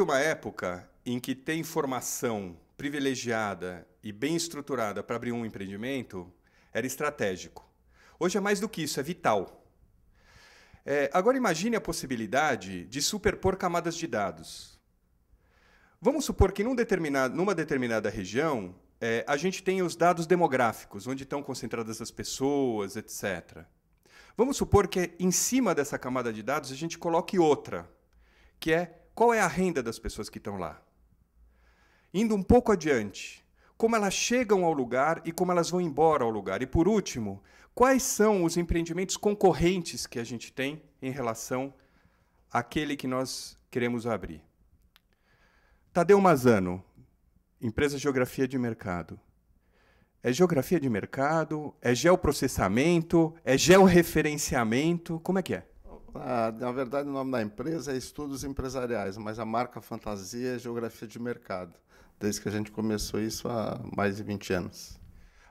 houve uma época em que ter informação privilegiada e bem estruturada para abrir um empreendimento era estratégico. Hoje é mais do que isso, é vital. É, agora imagine a possibilidade de superpor camadas de dados. Vamos supor que num numa determinada região é, a gente tem os dados demográficos, onde estão concentradas as pessoas, etc. Vamos supor que em cima dessa camada de dados a gente coloque outra, que é qual é a renda das pessoas que estão lá? Indo um pouco adiante, como elas chegam ao lugar e como elas vão embora ao lugar? E por último, quais são os empreendimentos concorrentes que a gente tem em relação àquele que nós queremos abrir? Tadeu Mazano, empresa Geografia de Mercado. É geografia de mercado? É geoprocessamento? É georreferenciamento? Como é que é? Ah, na verdade, o nome da empresa é Estudos Empresariais, mas a marca fantasia é Geografia de Mercado, desde que a gente começou isso há mais de 20 anos.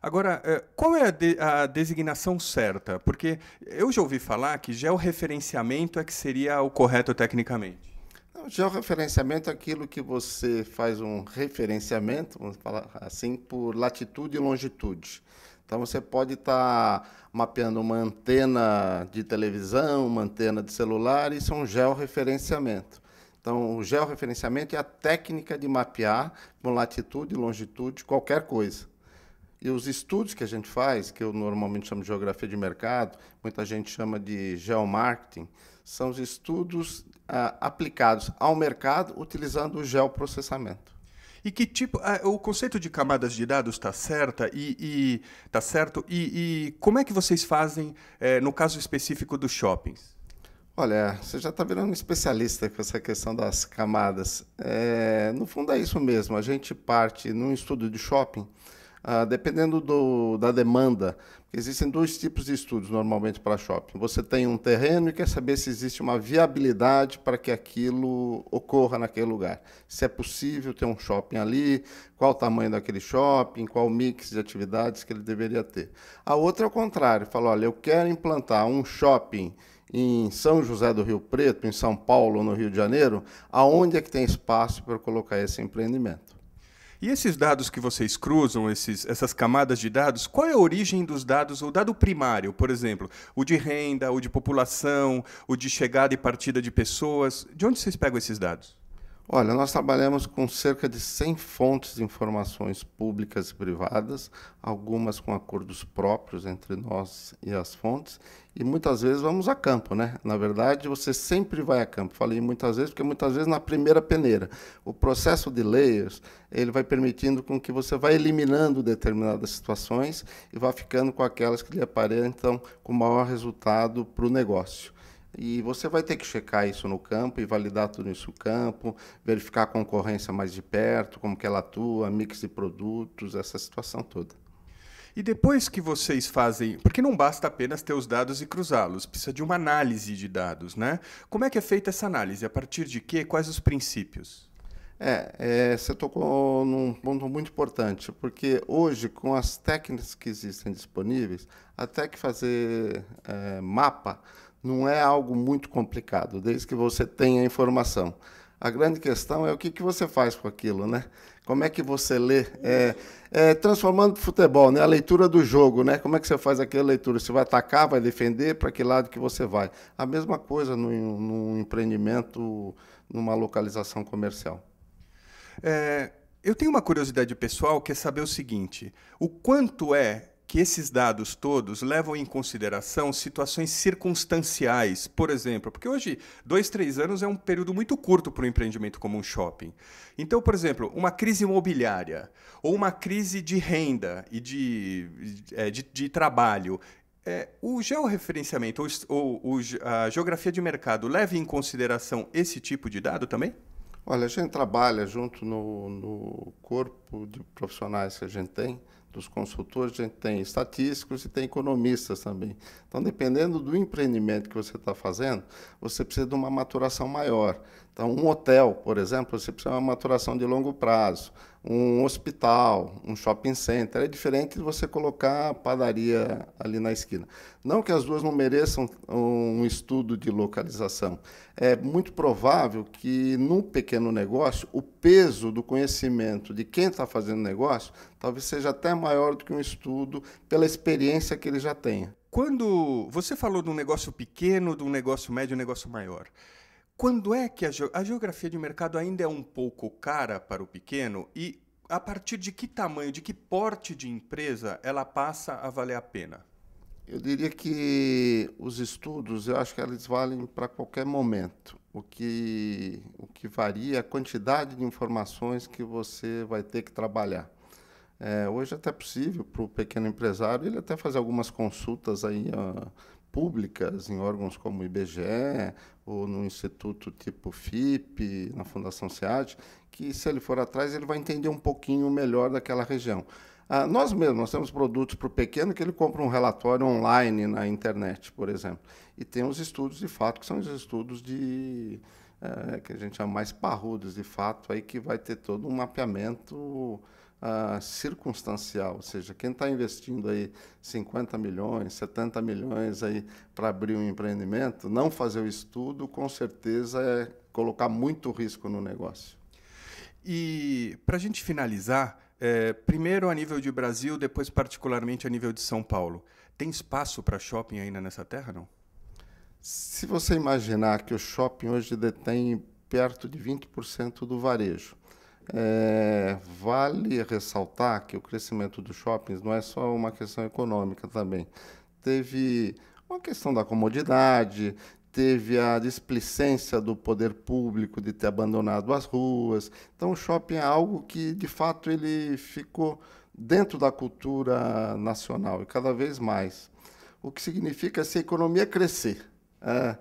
Agora, eh, qual é a, de, a, designação certa? Porque eu já ouvi falar que georreferenciamento é que seria o correto tecnicamente. Não, georreferenciamento é aquilo que você faz um referenciamento, vamos falar assim, por latitude e longitude. Então você pode estar tá mapeando uma antena de televisão, uma antena de celular, isso é um georreferenciamento. Então, o georreferenciamento é a técnica de mapear com latitude e longitude qualquer coisa. E os estudos que a gente faz, que eu normalmente chamo de geografia de mercado, muita gente chama de geomarketing, são os estudos ah, aplicados ao mercado utilizando o geoprocessamento. E que tipo. Ah, o conceito de camadas de dados está certa e, e tá certo. E, e, como é que vocês fazem eh, no caso específico dos shoppings? Olha, você já está virando um especialista com essa questão das camadas. É, no fundo é isso mesmo. A gente parte num estudo de shopping ah, dependendo do, da demanda, existem dois tipos de estudos normalmente para shopping. Você tem um terreno e quer saber se existe uma viabilidade para que aquilo ocorra naquele lugar. Se é possível ter um shopping ali, qual o tamanho daquele shopping, qual o mix de atividades que ele deveria ter. A outra é o contrário, fala, olha, eu quero implantar um shopping em São José do Rio Preto, em São Paulo, no Rio de Janeiro, aonde é que tem espaço para colocar esse empreendimento? E esses dados que vocês cruzam, esses, essas camadas de dados, qual é a origem dos dados, o dado primário, por exemplo, o de renda, o de população, o de chegada e partida de pessoas? De onde vocês pegam esses dados? Olha, nós trabalhamos com cerca de 100 fontes de informações públicas e privadas, algumas com acordos próprios entre nós e as fontes, e muitas vezes vamos a campo, né? Na verdade, você sempre vai a campo. Falei muitas vezes, porque muitas vezes na primeira peneira. O processo de layers, ele vai permitindo com que você vá eliminando determinadas situações e vá ficando com aquelas que lhe aparentam com maior resultado para o negócio. E você vai ter que checar isso no campo e validar tudo isso no campo, verificar a concorrência mais de perto, como que ela atua, mix de produtos, essa situação toda. E depois que vocês fazem, porque não basta apenas ter os dados e cruzá-los, precisa de uma análise de dados, né? Como é que é feita essa análise? A partir de quê? Quais os princípios? É, é, você tocou num ponto muito importante, porque hoje, com as técnicas que existem disponíveis, até que fazer é, mapa não é algo muito complicado, desde que você tenha informação. A grande questão é o que, que você faz com aquilo, né? Como é que você lê? É, é, transformando futebol, né? A leitura do jogo, né? Como é que você faz aquela leitura? Você vai atacar, vai defender, para que lado que você vai? A mesma coisa num, num empreendimento, numa localização comercial. É, eu tenho uma curiosidade pessoal que é saber o seguinte: o quanto é que esses dados todos levam em consideração situações circunstanciais, por exemplo, porque hoje dois, três anos é um período muito curto para um empreendimento como um shopping. Então, por exemplo, uma crise imobiliária ou uma crise de renda e de, é, de, de trabalho, é, o georreferenciamento ou, ou, a geografia de mercado leva em consideração esse tipo de dado também? Olha, a gente trabalha junto no, no corpo de profissionais que a gente tem, dos consultores, a gente tem estatísticos e tem economistas também. Então, dependendo do empreendimento que você está fazendo, você precisa de uma maturação maior. Então, um hotel, por exemplo, você precisa de uma maturação de longo prazo um hospital, um shopping center. É diferente de você colocar a padaria ali na esquina. Não que as duas não mereçam um estudo de localização. É muito provável que, num pequeno negócio, o peso do conhecimento de quem está fazendo negócio talvez seja até maior do que um estudo pela experiência que ele já tenha. Quando você falou de um negócio pequeno, de um negócio médio, um negócio maior. Quando é que a, ge a geografia de mercado ainda é um pouco cara para o pequeno e a partir de que tamanho, de que porte de empresa ela passa a valer a pena? Eu diria que os estudos, eu acho que eles valem para qualquer momento. O que, o que varia é a quantidade de informações que você vai ter que trabalhar. É, hoje é até possível para o pequeno empresário ele até fazer algumas consultas aí ó, ah, públicas em órgãos como o IBGE ou no instituto tipo FIP, na Fundação SEAD, que se ele for atrás ele vai entender um pouquinho melhor daquela região. Ah, nós mesmos, nós temos produtos para o pequeno que ele compra um relatório online na internet, por exemplo. E tem os estudos de fato, que são os estudos de é, que a gente chama mais parrudos de fato, aí que vai ter todo um mapeamento circunstancial, ou seja, quem está investindo aí 50 milhões, 70 milhões aí para abrir um empreendimento, não fazer o estudo, com certeza é colocar muito risco no negócio. E para a gente finalizar, é, primeiro a nível de Brasil, depois particularmente a nível de São Paulo, tem espaço para shopping ainda nessa terra, não? Se você imaginar que o shopping hoje detém perto de 20% do varejo, é, vale ressaltar que o crescimento dos shoppings não é só uma questão econômica também. Teve uma questão da comodidade, teve a displicência do poder público de ter abandonado as ruas. Então, o shopping é algo que, de fato, ele ficou dentro da cultura nacional e cada vez mais. O que significa se a economia crescer. É,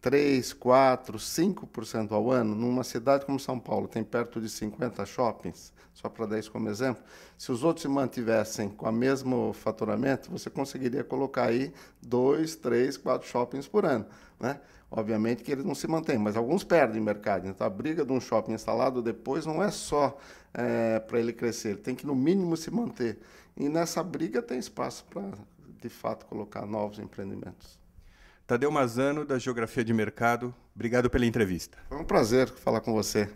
3, 4, 5% ao ano, numa cidade como São Paulo, tem perto de 50 shoppings, só para dar isso como exemplo, se os outros se mantivessem com o mesmo faturamento, você conseguiria colocar aí 2, 3, 4 shoppings por ano. Né? Obviamente que eles não se mantêm, mas alguns perdem mercado. Então a briga de um shopping instalado depois não é só é, eh, para ele crescer, ele tem que no mínimo se manter. E nessa briga tem espaço para, de fato, colocar novos empreendimentos. Tadeu Mazano, da Geografia de Mercado, obrigado pela entrevista. Foi um prazer falar com você.